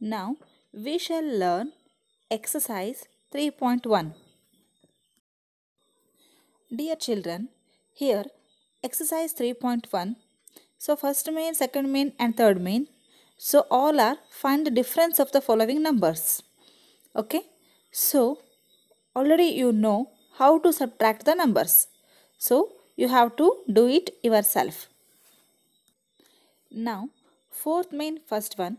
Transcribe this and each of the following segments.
Now we shall learn exercise 3.1. Dear children, here exercise 3.1. So first main, second main and third main. So all are find the difference of the following numbers. Okay. So already you know how to subtract the numbers. So you have to do it yourself. Now fourth main first one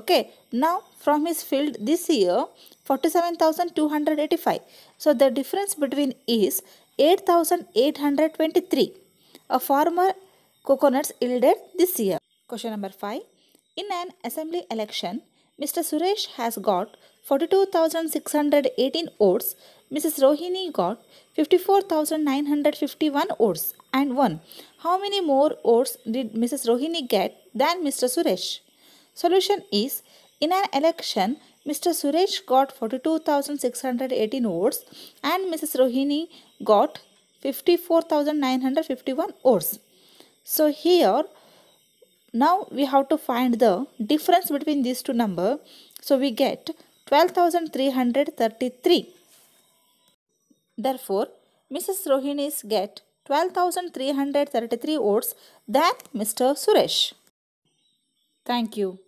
okay now from his field this year 47285 so the difference between is 8823 a farmer coconuts yielded this year question number 5 in an assembly election mr suresh has got 42618 votes mrs rohini got 54951 votes and 1 how many more votes did mrs rohini get than mr suresh Solution is in an election, Mr. Suresh got 42,680 votes and Mrs. Rohini got 54,951 votes. So here now we have to find the difference between these two numbers. So we get 12,333. Therefore, Mrs. Rohini's get 12,333 votes than Mr. Suresh. Thank you.